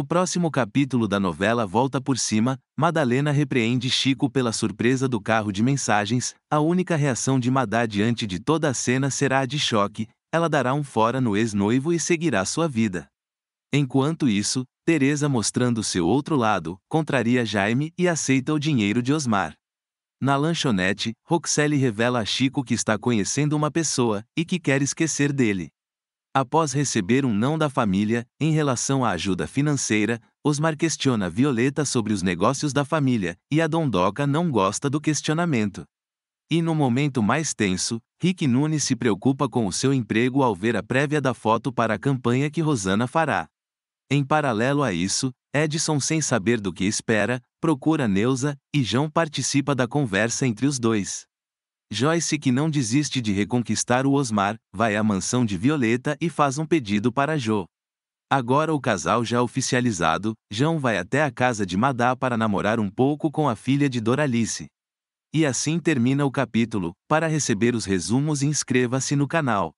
No próximo capítulo da novela Volta por Cima, Madalena repreende Chico pela surpresa do carro de mensagens. A única reação de Madá diante de toda a cena será a de choque. Ela dará um fora no ex-noivo e seguirá sua vida. Enquanto isso, Teresa mostrando seu outro lado, contraria Jaime e aceita o dinheiro de Osmar. Na lanchonete, Roxelle revela a Chico que está conhecendo uma pessoa e que quer esquecer dele. Após receber um não da família, em relação à ajuda financeira, Osmar questiona Violeta sobre os negócios da família, e a Dondoca não gosta do questionamento. E no momento mais tenso, Rick Nunes se preocupa com o seu emprego ao ver a prévia da foto para a campanha que Rosana fará. Em paralelo a isso, Edson, sem saber do que espera, procura Neuza, e João participa da conversa entre os dois. Joyce, que não desiste de reconquistar o Osmar, vai à mansão de Violeta e faz um pedido para Jo. Agora o casal já oficializado, João vai até a casa de Madá para namorar um pouco com a filha de Doralice. E assim termina o capítulo. Para receber os resumos, inscreva-se no canal.